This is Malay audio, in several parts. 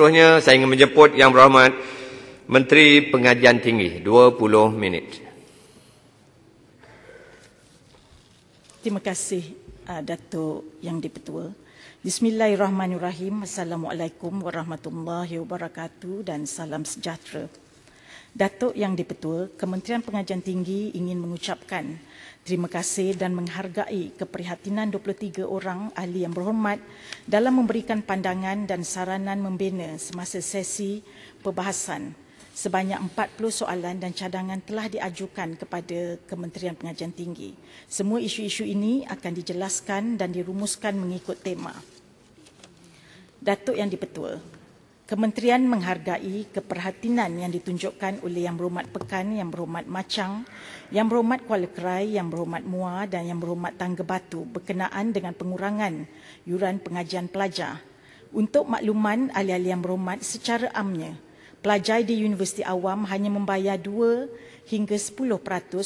seterusnya saya ingin menjemput yang berhormat Menteri Pengajian Tinggi 20 minit. Terima kasih uh, Datuk Yang Dipertua. Bismillahirrahmanirrahim. Assalamualaikum warahmatullahi wabarakatuh dan salam sejahtera. Datuk Yang Dipertua, Kementerian Pengajian Tinggi ingin mengucapkan Terima kasih dan menghargai keprihatinan 23 orang ahli yang berhormat dalam memberikan pandangan dan saranan membina semasa sesi perbahasan. Sebanyak 40 soalan dan cadangan telah diajukan kepada Kementerian Pengajian Tinggi. Semua isu-isu ini akan dijelaskan dan dirumuskan mengikut tema. Datuk Yang di Kementerian menghargai keperhatian yang ditunjukkan oleh Yang Berhormat Pekan, Yang Berhormat Macang, Yang Berhormat Kuala Kerai, Yang Berhormat Mua dan Yang Berhormat Tangga Batu berkenaan dengan pengurangan yuran pengajian pelajar. Untuk makluman ahli-ahli Yang Berhormat secara amnya, pelajar di Universiti Awam hanya membayar 2 hingga 10%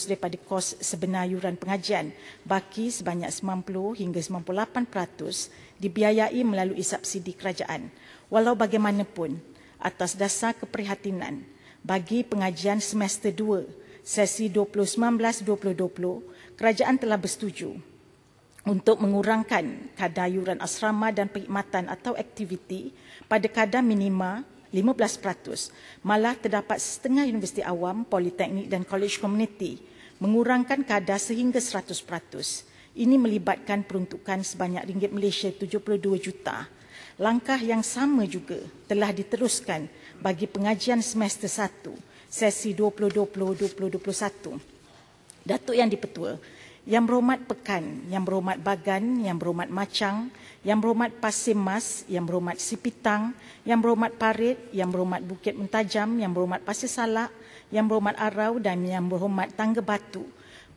daripada kos sebenar yuran pengajian, baki sebanyak 90 hingga 98% dibiayai melalui subsidi kerajaan. Walau bagaimanapun, atas dasar keprihatinan bagi pengajian semester 2 sesi 2019-2020, kerajaan telah bersetuju untuk mengurangkan kadar yuran asrama dan perkhidmatan atau aktiviti pada kadar minima 15%. Malah terdapat setengah universiti awam, politeknik dan college community mengurangkan kadar sehingga 100%. Ini melibatkan peruntukan sebanyak ringgit Malaysia 72 juta. Langkah yang sama juga telah diteruskan bagi pengajian semester 1 sesi 2020-2021. Datuk Yang di-Pertua, Yang Berhormat Pekan, Yang Berhormat Bagan, Yang Berhormat Macang, Yang Berhormat Pasir Mas, Yang Berhormat Sipitang, Yang Berhormat Parit, Yang Berhormat Bukit Mentajam, Yang Berhormat Pasir Salak, Yang Berhormat Arau dan Yang Berhormat Tangga Batu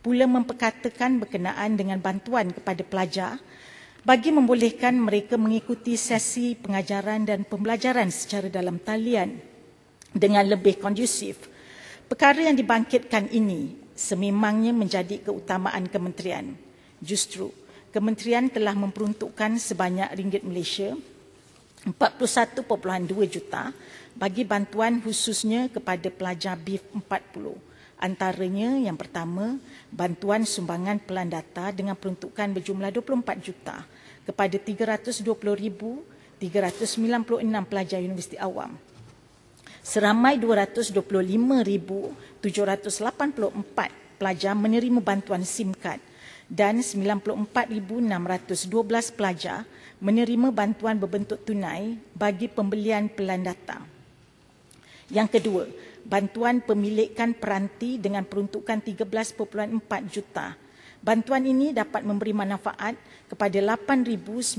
pula memperkatakan berkenaan dengan bantuan kepada pelajar bagi membolehkan mereka mengikuti sesi pengajaran dan pembelajaran secara dalam talian dengan lebih kondusif. Perkara yang dibangkitkan ini sememangnya menjadi keutamaan kementerian. Justru, kementerian telah memperuntukkan sebanyak ringgit Malaysia 41.2 juta bagi bantuan khususnya kepada pelajar b 40 Antaranya yang pertama, bantuan sumbangan pelan data dengan peruntukan berjumlah 24 juta kepada 320,396 pelajar universiti awam. Seramai 225,784 pelajar menerima bantuan SIM card dan 94,612 pelajar menerima bantuan berbentuk tunai bagi pembelian pelan data. Yang kedua, bantuan pemilikan peranti dengan peruntukan 13.4 juta. Bantuan ini dapat memberi manfaat kepada 8,965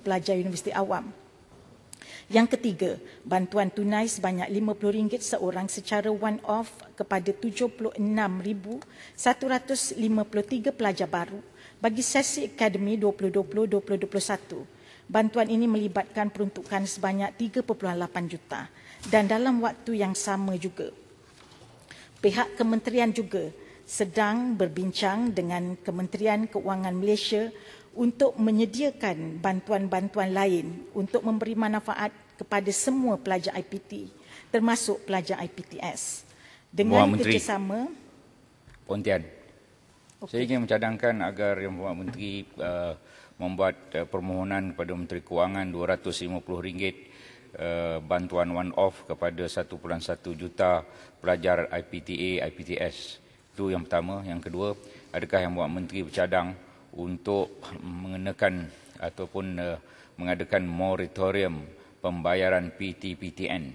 pelajar universiti awam. Yang ketiga, bantuan tunai sebanyak RM50 seorang secara one-off kepada 76,153 pelajar baru bagi sesi Akademi 2020-2021. Bantuan ini melibatkan peruntukan sebanyak 3.8 juta dan dalam waktu yang sama juga pihak kementerian juga sedang berbincang dengan Kementerian Keuangan Malaysia untuk menyediakan bantuan-bantuan lain untuk memberi manfaat kepada semua pelajar IPT termasuk pelajar IPTS dengan Buat kerjasama Menteri. Pontian okay. saya ingin mencadangkan agar Yang Berhormat Menteri uh, membuat uh, permohonan kepada Menteri Keuangan RM250 Eh, bantuan one off kepada 1.1 juta pelajar IPTA IPTS. Itu yang pertama, yang kedua, adakah yang buat menteri bercadang untuk mengenakan ataupun uh, mengadakan moratorium pembayaran PTPTN?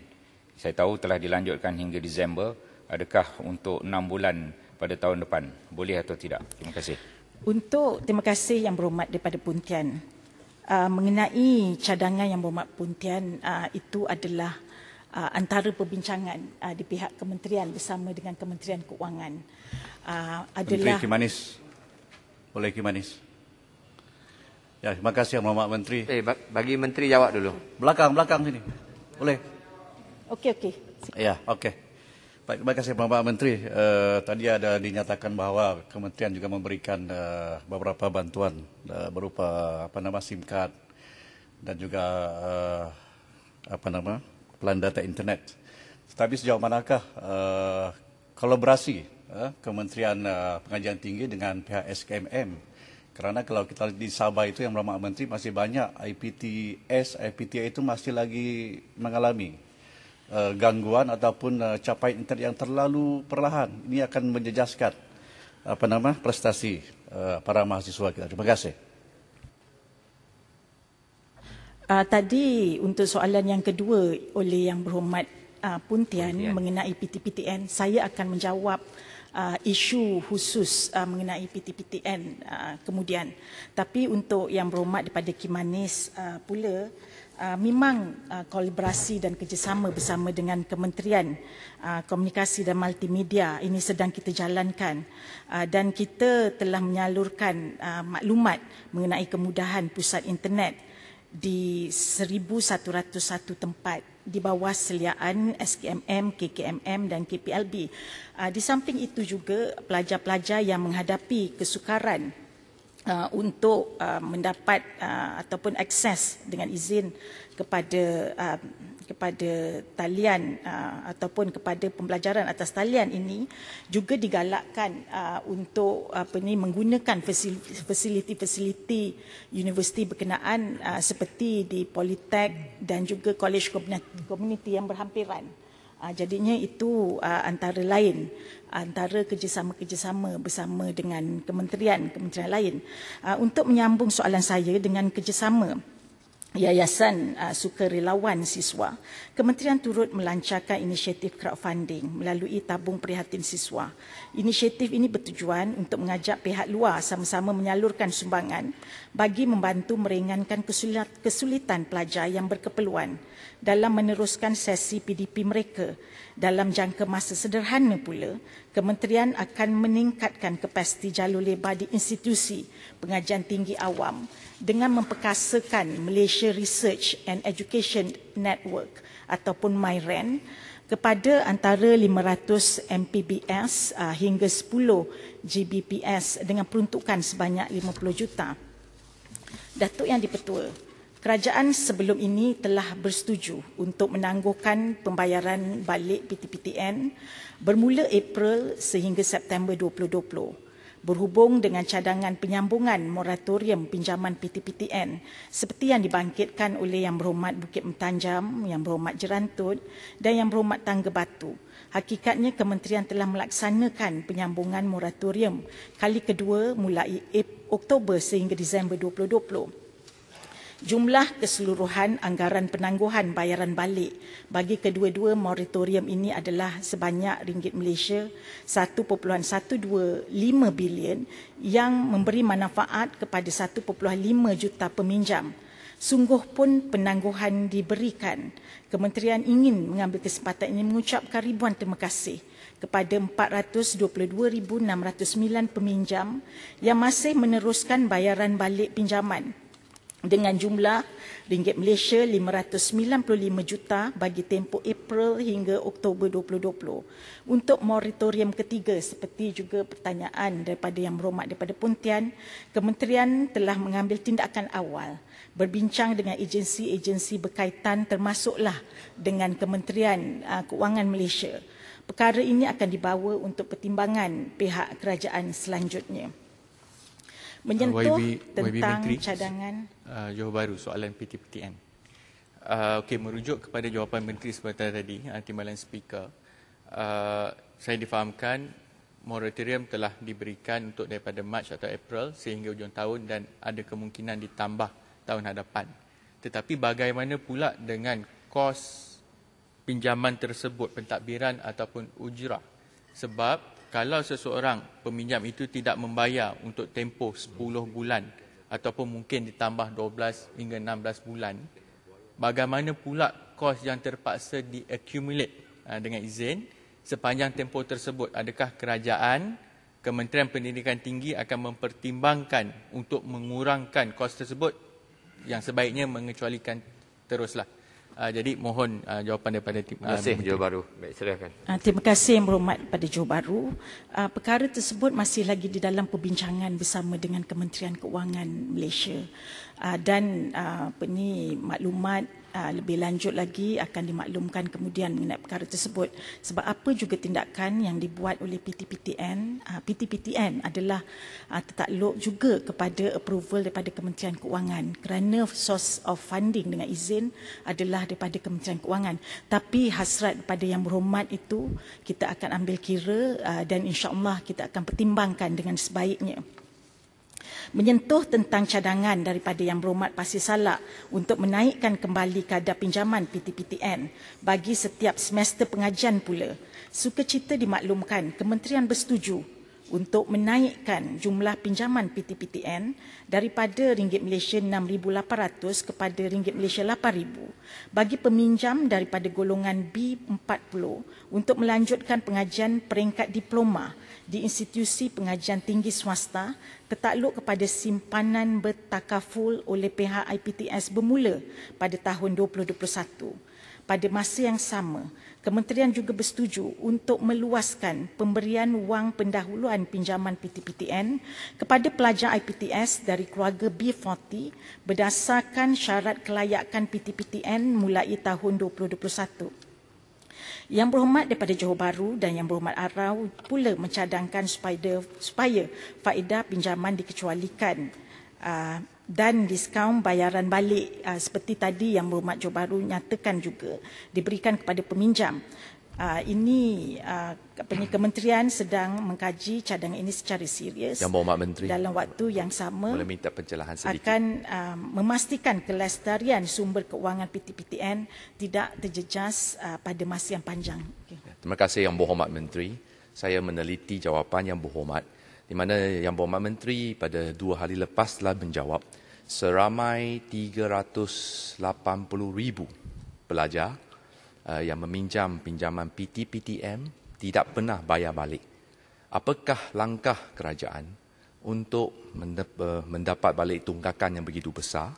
Saya tahu telah dilanjutkan hingga Disember, adakah untuk 6 bulan pada tahun depan boleh atau tidak? Terima kasih. Untuk terima kasih yang berhormat daripada Puntian uh, mengenai cadangan yang bermat puntian uh, itu adalah uh, antara perbincangan uh, di pihak kementerian bersama dengan Kementerian Keuangan uh, adalah Menteri Kimanis boleh Kimanis Ya, terima kasih Yang Mulia Menteri. Eh, bagi Menteri jawab dulu. Belakang, belakang sini. Boleh. Okey, okey. Ya, okey. Baik, terima kasih Bapak Menteri. Uh, tadi ada dinyatakan bahwa Kementerian juga memberikan uh, beberapa bantuan uh, berupa apa nama SIM card dan juga uh, apa nama plan data internet. Tetapi sejauh manakah uh, kolaborasi uh, Kementerian uh, Pengajian Tinggi dengan pihak SKMM? Karena kalau kita di Sabah itu yang Bapak Menteri masih banyak IPTS, IPTA itu masih lagi mengalami uh, gangguan ataupun uh, eh, capaian internet yang terlalu perlahan. Ini akan menjejaskan apa nama prestasi uh, para mahasiswa kita. Terima kasih. Uh, tadi untuk soalan yang kedua oleh yang berhormat uh, Puntian, Puntian mengenai PTPTN, saya akan menjawab uh, isu khusus uh, mengenai PTPTN uh, kemudian. Tapi untuk yang berhormat daripada Kimanis uh, pula, uh, memang uh, kolaborasi dan kerjasama bersama dengan Kementerian uh, Komunikasi dan Multimedia ini sedang kita jalankan uh, dan kita telah menyalurkan uh, maklumat mengenai kemudahan pusat internet di 1101 tempat di bawah seliaan SKMM, KKMM dan KPLB. Ah, di samping itu juga pelajar-pelajar yang menghadapi kesukaran ah, untuk ah, mendapat ataupun akses dengan izin kepada kepada talian uh, ataupun kepada pembelajaran atas talian ini juga digalakkan uh, untuk apa ni menggunakan fasiliti-fasiliti universiti berkenaan uh, seperti di politek dan juga college community yang berhampiran. Uh, jadinya itu uh, antara lain antara kerjasama-kerjasama bersama dengan kementerian-kementerian lain uh, untuk menyambung soalan saya dengan kerjasama Yayasan uh, Sukarelawan Siswa, Kementerian turut melancarkan inisiatif crowdfunding melalui Tabung Prihatin Siswa. Inisiatif ini bertujuan untuk mengajak pihak luar sama-sama menyalurkan sumbangan bagi membantu meringankan kesulitan pelajar yang berkeperluan dalam meneruskan sesi PDP mereka. Dalam jangka masa sederhana pula, Kementerian akan meningkatkan kapasiti jalur lebar di institusi pengajian tinggi awam dengan memperkasakan Malaysia Research and Education Network ataupun MyREN kepada antara 500 MPBS uh, hingga 10 Gbps dengan peruntukan sebanyak 50 juta. Datuk Yang Dipertua, kerajaan sebelum ini telah bersetuju untuk menangguhkan pembayaran balik PTPTN bermula April sehingga September 2020 berhubung dengan cadangan penyambungan moratorium pinjaman PTPTN seperti yang dibangkitkan oleh Yang Berhormat Bukit Mentanjam, Yang Berhormat Jerantut dan Yang Berhormat Tangga Batu. Hakikatnya kementerian telah melaksanakan penyambungan moratorium kali kedua mulai Oktober sehingga Disember 2020. Jumlah keseluruhan anggaran penangguhan bayaran balik bagi kedua-dua moratorium ini adalah sebanyak ringgit Malaysia 1.125 bilion yang memberi manfaat kepada 1.5 juta peminjam. Sungguh pun penangguhan diberikan. Kementerian ingin mengambil kesempatan ini mengucapkan ribuan terima kasih kepada 422,609 peminjam yang masih meneruskan bayaran balik pinjaman dengan jumlah ringgit Malaysia 595 juta bagi tempoh April hingga Oktober 2020. Untuk moratorium ketiga seperti juga pertanyaan daripada yang merumat daripada Puntian, Kementerian telah mengambil tindakan awal berbincang dengan agensi-agensi berkaitan termasuklah dengan Kementerian uh, Keuangan Malaysia. Perkara ini akan dibawa untuk pertimbangan pihak kerajaan selanjutnya menyentuh uh, YB, tentang YB cadangan uh, Johor Bahru soalan PTPTN. Uh, Okey, merujuk kepada jawapan Menteri sebentar tadi, uh, timbalan speaker. Uh, saya difahamkan moratorium telah diberikan untuk daripada Mac atau April sehingga ujung tahun dan ada kemungkinan ditambah tahun hadapan. Tetapi bagaimana pula dengan kos pinjaman tersebut, pentadbiran ataupun ujrah? Sebab kalau seseorang peminjam itu tidak membayar untuk tempoh 10 bulan ataupun mungkin ditambah 12 hingga 16 bulan, bagaimana pula kos yang terpaksa diaccumulate ha, dengan izin sepanjang tempoh tersebut? Adakah kerajaan Kementerian Pendidikan Tinggi akan mempertimbangkan untuk mengurangkan kos tersebut yang sebaiknya mengecualikan teruslah. Uh, jadi mohon uh, jawapan daripada tim. Terima ah, kasih Johor Baru. Baik, silakan. Uh, terima kasih yang berhormat kepada Johor Baru. Uh, perkara tersebut masih lagi di dalam perbincangan bersama dengan Kementerian Keuangan Malaysia. Uh, dan uh, apa ni maklumat Ah, lebih lanjut lagi akan dimaklumkan kemudian mengenai perkara tersebut sebab apa juga tindakan yang dibuat oleh PTPTN ah, PTPTN adalah ah, tertakluk juga kepada approval daripada Kementerian Keuangan kerana source of funding dengan izin adalah daripada Kementerian Keuangan tapi hasrat daripada yang berhormat itu kita akan ambil kira dan insya Allah kita akan pertimbangkan dengan sebaiknya menyentuh tentang cadangan daripada Yang Berhormat Pasir Salak untuk menaikkan kembali kadar pinjaman PTPTN bagi setiap semester pengajian pula. suka cita dimaklumkan Kementerian bersetuju untuk menaikkan jumlah pinjaman PTPTN daripada ringgit Malaysia 6800 kepada ringgit Malaysia 8000 bagi peminjam daripada golongan B40 untuk melanjutkan pengajian peringkat diploma di institusi pengajian tinggi swasta tertakluk kepada simpanan bertakaful oleh pihak IPTS bermula pada tahun 2021. Pada masa yang sama, Kementerian juga bersetuju untuk meluaskan pemberian wang pendahuluan pinjaman PTPTN kepada pelajar IPTS dari keluarga B40 berdasarkan syarat kelayakan PTPTN mulai tahun 2021. Yang Berhormat daripada Johor Bahru dan Yang Berhormat Arau pula mencadangkan spider, supaya faedah pinjaman dikecualikan uh, dan diskaun bayaran balik uh, seperti tadi Yang Berhormat Johor Bahru nyatakan juga diberikan kepada peminjam uh, ini uh, kementerian sedang mengkaji cadangan ini secara serius yang bawa menteri dalam waktu yang sama boleh minta pencelahan sedikit akan uh, memastikan kelestarian sumber keuangan PTPTN tidak terjejas uh, pada masa yang panjang okay. Ya, terima kasih yang berhormat menteri saya meneliti jawapan yang berhormat di mana yang berhormat menteri pada dua hari lepas telah menjawab seramai 380,000 pelajar uh, yang meminjam pinjaman PTPTM tidak pernah bayar balik. Apakah langkah kerajaan untuk uh, mendapat balik tunggakan yang begitu besar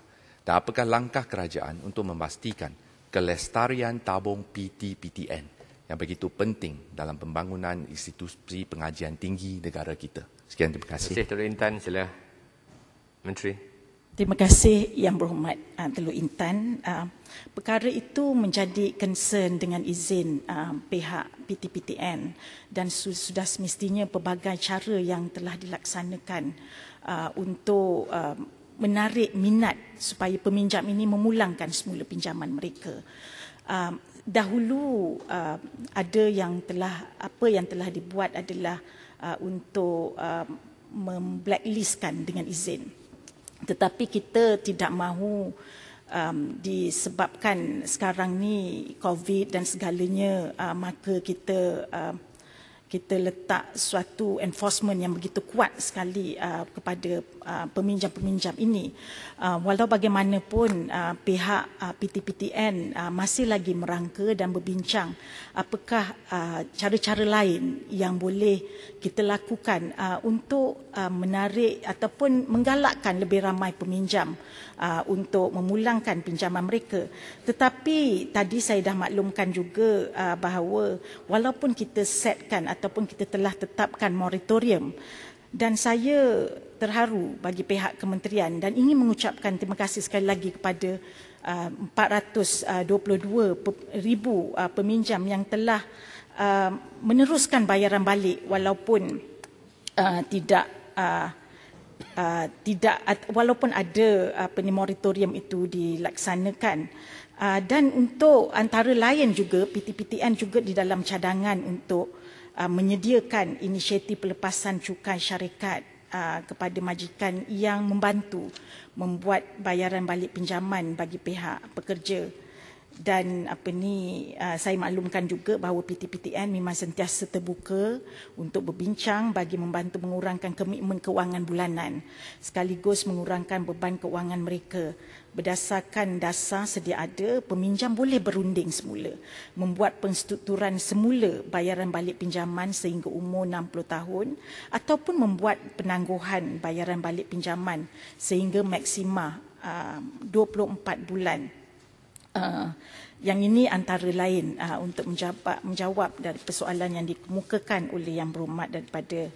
dan apakah langkah kerajaan untuk memastikan kelestarian tabung PTPTN yang begitu penting dalam pembangunan institusi pengajian tinggi negara kita. Sekian terima kasih. Terima kasih Tuan Intan, sila Menteri. Terima kasih Yang Berhormat uh, Teluk Intan. Uh, perkara itu menjadi concern dengan izin uh, pihak PTPTN dan sudah semestinya pelbagai cara yang telah dilaksanakan uh, untuk uh, menarik minat supaya peminjam ini memulangkan semula pinjaman mereka. Uh, dahulu uh, ada yang telah apa yang telah dibuat adalah uh, untuk uh, memblacklistkan dengan izin tetapi kita tidak mahu um, disebabkan sekarang ni COVID dan segalanya uh, maka kita uh, kita letak suatu enforcement yang begitu kuat sekali uh, kepada Uh, peminjam-peminjam ini. Uh, walau bagaimanapun uh, pihak PTPTN masih lagi merangka dan berbincang apakah cara-cara lain yang boleh kita lakukan untuk menarik ataupun menggalakkan lebih ramai peminjam untuk memulangkan pinjaman mereka. Tetapi tadi saya dah maklumkan juga bahawa walaupun kita setkan ataupun kita telah tetapkan moratorium dan saya terharu bagi pihak kementerian dan ingin mengucapkan terima kasih sekali lagi kepada 422 uh, ribu uh, peminjam yang telah uh, meneruskan bayaran balik walaupun tidak tidak walaupun ada penimoritorium itu dilaksanakan dan untuk antara lain juga PTPTN juga di dalam cadangan untuk menyediakan inisiatif pelepasan cukai syarikat Uh, kepada majikan yang membantu membuat bayaran balik pinjaman bagi pihak pekerja dan apa ni ah, saya maklumkan juga bahawa PTPTN memang sentiasa terbuka untuk berbincang bagi membantu mengurangkan komitmen kewangan bulanan sekaligus mengurangkan beban kewangan mereka berdasarkan dasar sedia ada peminjam boleh berunding semula membuat penstrukturan semula bayaran balik pinjaman sehingga umur 60 tahun ataupun membuat penangguhan bayaran balik pinjaman sehingga maksima ah, uh, 24 bulan Ah, yang ini antara lain uh, untuk menjawab, menjawab dari persoalan yang dikemukakan oleh yang berhormat daripada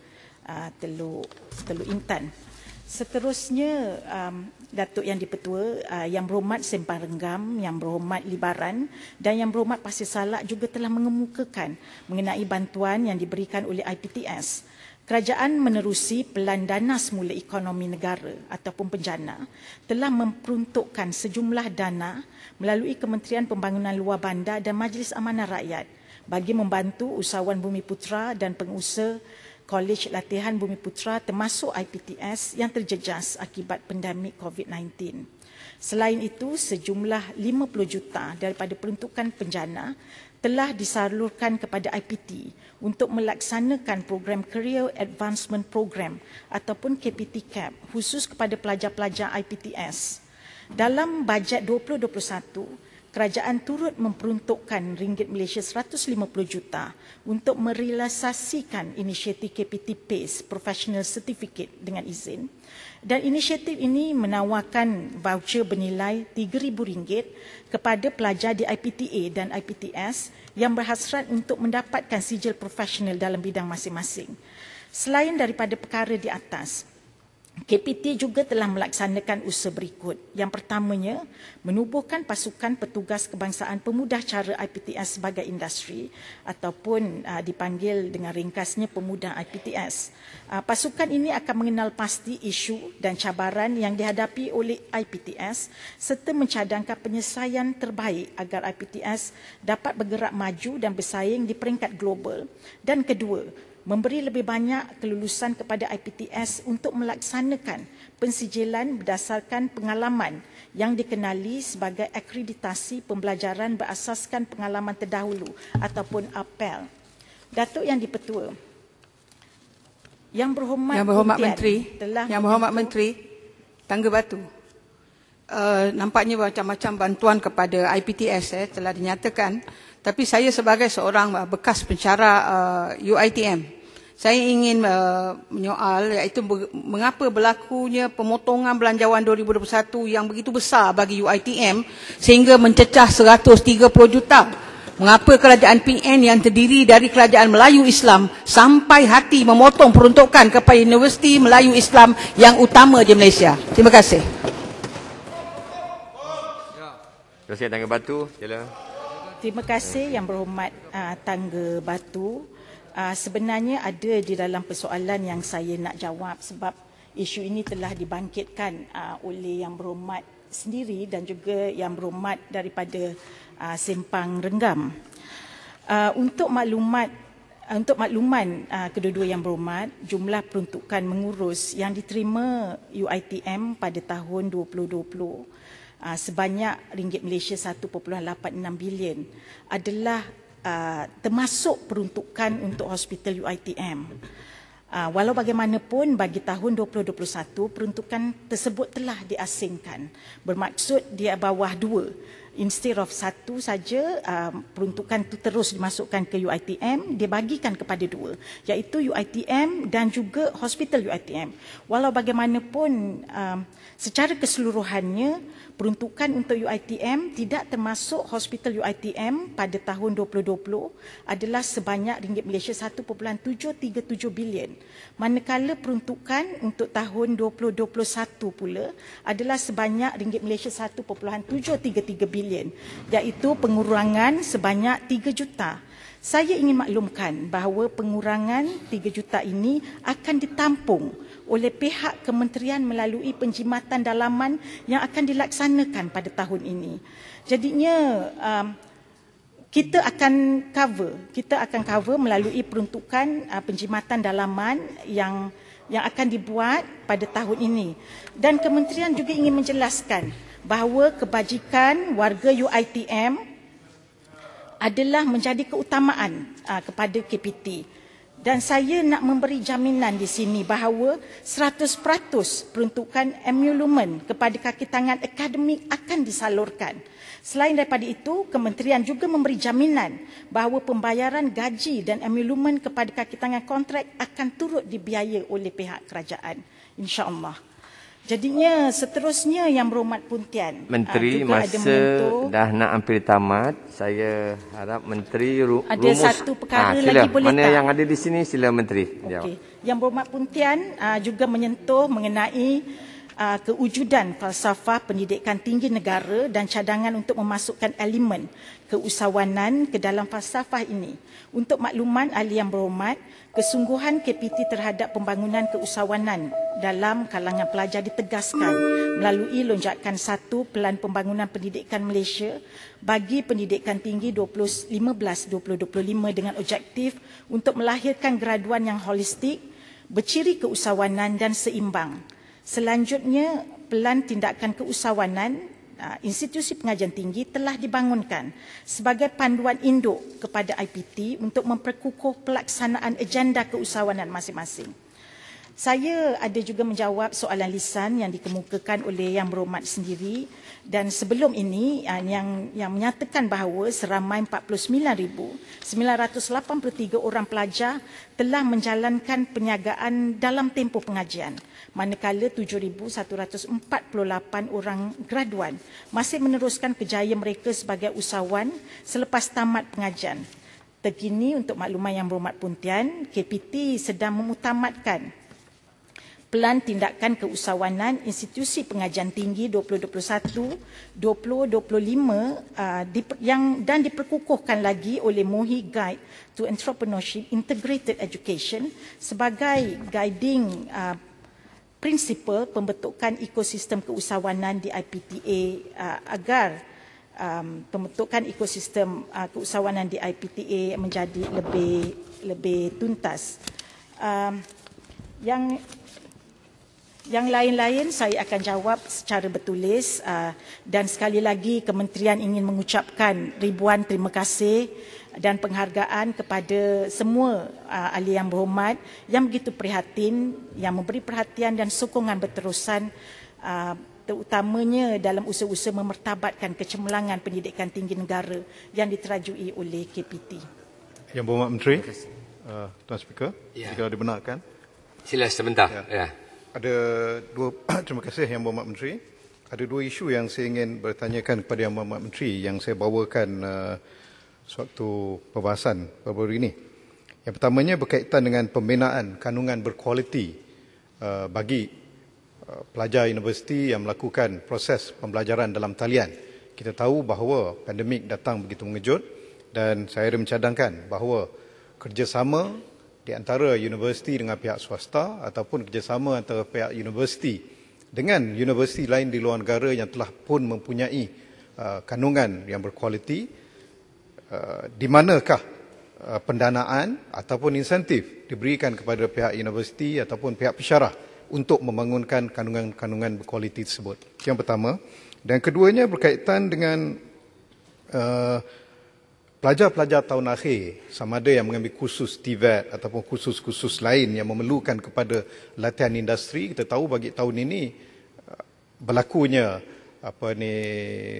uh, Teluk, Teluk Intan. Seterusnya, um, Datuk Yang dipetua, uh, Yang Berhormat Sempang Renggam, Yang Berhormat Libaran dan Yang Berhormat Pasir Salak juga telah mengemukakan mengenai bantuan yang diberikan oleh IPTS kerajaan menerusi pelan dana semula ekonomi negara ataupun penjana telah memperuntukkan sejumlah dana melalui Kementerian Pembangunan Luar Bandar dan Majlis Amanah Rakyat bagi membantu usahawan Bumi Putra dan pengusaha Kolej Latihan Bumi Putra termasuk IPTS yang terjejas akibat pandemik COVID-19. Selain itu, sejumlah 50 juta daripada peruntukan penjana telah disalurkan kepada IPT untuk melaksanakan program Career Advancement Program ataupun KPT Cap khusus kepada pelajar-pelajar IPTS. Dalam bajet 2021, kerajaan turut memperuntukkan ringgit Malaysia 150 juta untuk merealisasikan inisiatif KPT PACE Professional Certificate dengan izin dan inisiatif ini menawarkan voucher bernilai RM3,000 kepada pelajar di IPTA dan IPTS yang berhasrat untuk mendapatkan sijil profesional dalam bidang masing-masing. Selain daripada perkara di atas, KPT juga telah melaksanakan usaha berikut. Yang pertamanya, menubuhkan pasukan petugas kebangsaan pemudah cara IPTS sebagai industri ataupun uh, dipanggil dengan ringkasnya pemudah IPTS. Uh, ah, pasukan ini akan mengenal pasti isu dan cabaran yang dihadapi oleh IPTS serta mencadangkan penyelesaian terbaik agar IPTS dapat bergerak maju dan bersaing di peringkat global. Dan kedua, memberi lebih banyak kelulusan kepada IPTS untuk melaksanakan pensijilan berdasarkan pengalaman yang dikenali sebagai akreditasi pembelajaran berasaskan pengalaman terdahulu ataupun APEL. Datuk Yang Dipertua, Yang Berhormat, yang berhormat Menteri, telah Yang Berhormat Menteri, Tangga Batu, uh, nampaknya macam-macam bantuan kepada IPTS eh, telah dinyatakan tapi saya sebagai seorang bekas pencara uh, eh, UITM, saya ingin uh, menyoal iaitu mengapa berlakunya pemotongan belanjawan 2021 yang begitu besar bagi UITM sehingga mencecah 130 juta. Mengapa kerajaan PN yang terdiri dari kerajaan Melayu Islam sampai hati memotong peruntukan kepada Universiti Melayu Islam yang utama di Malaysia? Terima kasih. Terima kasih Tangga Batu. Terima kasih Yang Berhormat uh, Tangga Batu uh, sebenarnya ada di dalam persoalan yang saya nak jawab sebab isu ini telah dibangkitkan uh, oleh yang berhormat sendiri dan juga yang berhormat daripada uh, Sempang Renggam. Uh, untuk maklumat untuk makluman uh, kedua-dua yang berhormat, jumlah peruntukan mengurus yang diterima UITM pada tahun 2020 sebanyak ringgit Malaysia 1.86 bilion adalah Uh, termasuk peruntukan untuk hospital UiTM. Uh, walau bagaimanapun bagi tahun 2021 peruntukan tersebut telah diasingkan bermaksud dia bawah dua instead of satu saja um, peruntukan itu terus dimasukkan ke UITM dia bagikan kepada dua iaitu UITM dan juga hospital UITM walau bagaimanapun um, secara keseluruhannya peruntukan untuk UITM tidak termasuk hospital UITM pada tahun 2020 adalah sebanyak ringgit Malaysia 1.737 bilion manakala peruntukan untuk tahun 2021 pula adalah sebanyak ringgit Malaysia 1.733 bilion bilion iaitu pengurangan sebanyak 3 juta. Saya ingin maklumkan bahawa pengurangan 3 juta ini akan ditampung oleh pihak kementerian melalui penjimatan dalaman yang akan dilaksanakan pada tahun ini. Jadinya um, kita akan cover, kita akan cover melalui peruntukan uh, penjimatan dalaman yang yang akan dibuat pada tahun ini. Dan kementerian juga ingin menjelaskan bahawa kebajikan warga UITM adalah menjadi keutamaan aa, ah, kepada KPT dan saya nak memberi jaminan di sini bahawa 100% peruntukan emulumen kepada kaki tangan akademik akan disalurkan. Selain daripada itu, kementerian juga memberi jaminan bahawa pembayaran gaji dan emulumen kepada kaki tangan kontrak akan turut dibiaya oleh pihak kerajaan insya-Allah. Jadinya seterusnya yang berhormat Puntian. Ah, menteri aa, masa dah nak hampir tamat, saya harap menteri ru- ada rumus. satu perkara aa, ah, lagi boleh Mana tak? Mana yang ada di sini sila menteri. Okey. Yang berhormat Puntian aa, ah, juga menyentuh mengenai uh, kewujudan falsafah pendidikan tinggi negara dan cadangan untuk memasukkan elemen keusahawanan ke dalam falsafah ini. Untuk makluman ahli yang berhormat, kesungguhan KPT terhadap pembangunan keusahawanan dalam kalangan pelajar ditegaskan melalui lonjakan satu pelan pembangunan pendidikan Malaysia bagi pendidikan tinggi 2015-2025 dengan objektif untuk melahirkan graduan yang holistik, berciri keusahawanan dan seimbang. Selanjutnya, pelan tindakan keusahawanan ah, institusi pengajian tinggi telah dibangunkan sebagai panduan induk kepada IPT untuk memperkukuh pelaksanaan agenda keusahawanan masing-masing. Saya ada juga menjawab soalan lisan yang dikemukakan oleh Yang Berhormat sendiri dan sebelum ini ah, yang yang menyatakan bahawa seramai 49983 orang pelajar telah menjalankan penyagaan dalam tempoh pengajian manakala 7148 orang graduan masih meneruskan kejayaan mereka sebagai usahawan selepas tamat pengajian terkini untuk makluman yang berhormat Puntian KPT sedang memutamatkan. Pelan Tindakan Keusahawanan Institusi Pengajian Tinggi 2021-2025 ah, yang dan diperkukuhkan lagi oleh MOHI Guide to Entrepreneurship Integrated Education sebagai guiding ah, prinsip pembentukan ekosistem keusahawanan di IPTA ah, agar pembentukan ekosistem keusahawanan di IPTA menjadi lebih lebih tuntas. Um, yang yang lain-lain saya akan jawab secara bertulis uh, dan sekali lagi kementerian ingin mengucapkan ribuan terima kasih dan penghargaan kepada semua uh, ahli yang berhormat yang begitu prihatin, yang memberi perhatian dan sokongan berterusan uh, terutamanya dalam usaha-usaha memertabatkan kecemerlangan pendidikan tinggi negara yang diterajui oleh KPT. Yang berhormat Menteri, Tuan Speaker, ya. jika dibenarkan. Sila sebentar. Ya. ya ada dua terima kasih yang berhormat menteri. Ada dua isu yang saya ingin bertanyakan kepada yang berhormat menteri yang saya bawakan uh, suatu perbahasan baru-baru ini. Yang pertamanya berkaitan dengan pembinaan kandungan berkualiti uh, bagi uh, pelajar universiti yang melakukan proses pembelajaran dalam talian. Kita tahu bahawa pandemik datang begitu mengejut dan saya ada mencadangkan bahawa kerjasama di antara universiti dengan pihak swasta ataupun kerjasama antara pihak universiti dengan universiti lain di luar negara yang telah pun mempunyai uh, kandungan yang berkualiti uh, di manakah uh, pendanaan ataupun insentif diberikan kepada pihak universiti ataupun pihak pesyarah untuk membangunkan kandungan-kandungan berkualiti tersebut. Yang pertama. Dan keduanya berkaitan dengan uh, pelajar-pelajar tahun akhir sama ada yang mengambil kursus TVET ataupun kursus-kursus lain yang memerlukan kepada latihan industri kita tahu bagi tahun ini uh, berlakunya apa ni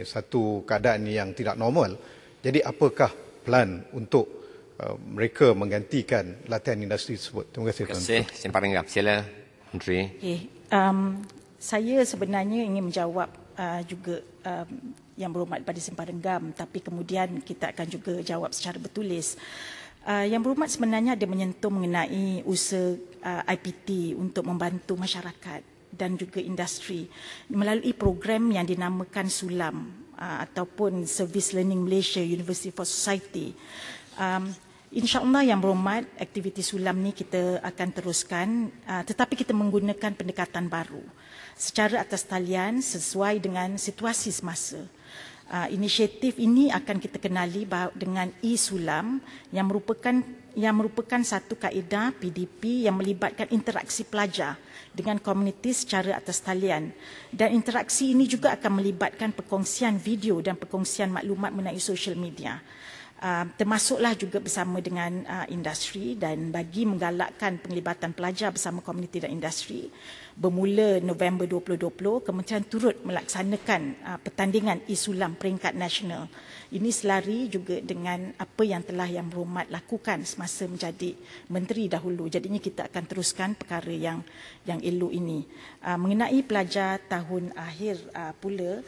satu keadaan yang tidak normal jadi apakah plan untuk uh, mereka menggantikan latihan industri tersebut terima kasih terima kasih simpan ingat sila menteri okay. Eh, um, saya sebenarnya ingin menjawab uh, juga um, yang berhormat pada sempadan gam tapi kemudian kita akan juga jawab secara bertulis. Uh, yang berhormat sebenarnya ada menyentuh mengenai usaha uh, ah, IPT untuk membantu masyarakat dan juga industri melalui program yang dinamakan SULAM uh, ataupun Service Learning Malaysia University for Society. Um, InsyaAllah yang berhormat aktiviti SULAM ni kita akan teruskan uh, tetapi kita menggunakan pendekatan baru secara atas talian sesuai dengan situasi semasa. Ah, inisiatif ini akan kita kenali dengan e-sulam yang merupakan yang merupakan satu kaedah PDP yang melibatkan interaksi pelajar dengan komuniti secara atas talian. Dan interaksi ini juga akan melibatkan perkongsian video dan perkongsian maklumat mengenai social media. Ah, termasuklah juga bersama dengan ah, industri dan bagi menggalakkan penglibatan pelajar bersama komuniti dan industri bermula November 2020 kementerian turut melaksanakan uh, pertandingan isulam peringkat nasional ini selari juga dengan apa yang telah yang berhormat lakukan semasa menjadi menteri dahulu jadinya kita akan teruskan perkara yang yang elok ini mengenai pelajar tahun akhir pula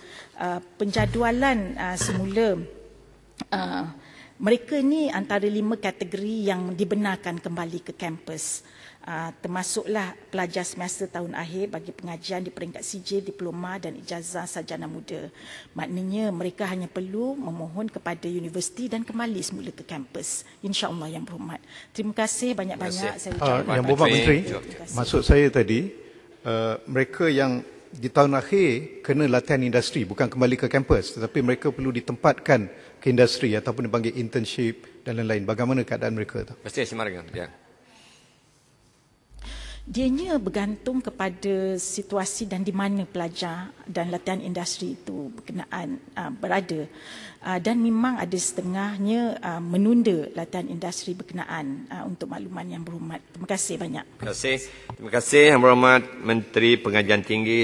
penjadualan semula uh, mereka ni antara lima kategori yang dibenarkan kembali ke kampus. Ah, termasuklah pelajar semester tahun akhir bagi pengajian di peringkat CJ, diploma dan ijazah sarjana muda. Maknanya mereka hanya perlu memohon kepada universiti dan kembali semula ke kampus. InsyaAllah yang berhormat. Terima kasih banyak-banyak. Ah, yang berhormat Menteri, maksud saya tadi, ah, mereka yang di tahun akhir kena latihan industri bukan kembali ke kampus tetapi mereka perlu ditempatkan ke industri ataupun dipanggil internship dan lain-lain bagaimana keadaan mereka tu mesti semarangan Dia ya. Dianya bergantung kepada situasi dan di mana pelajar dan latihan industri itu berkenaan uh, berada uh, dan memang ada setengahnya uh, menunda latihan industri berkenaan uh, untuk makluman yang berhormat. Terima kasih banyak. Terima kasih. Terima kasih yang berhormat Menteri Pengajian Tinggi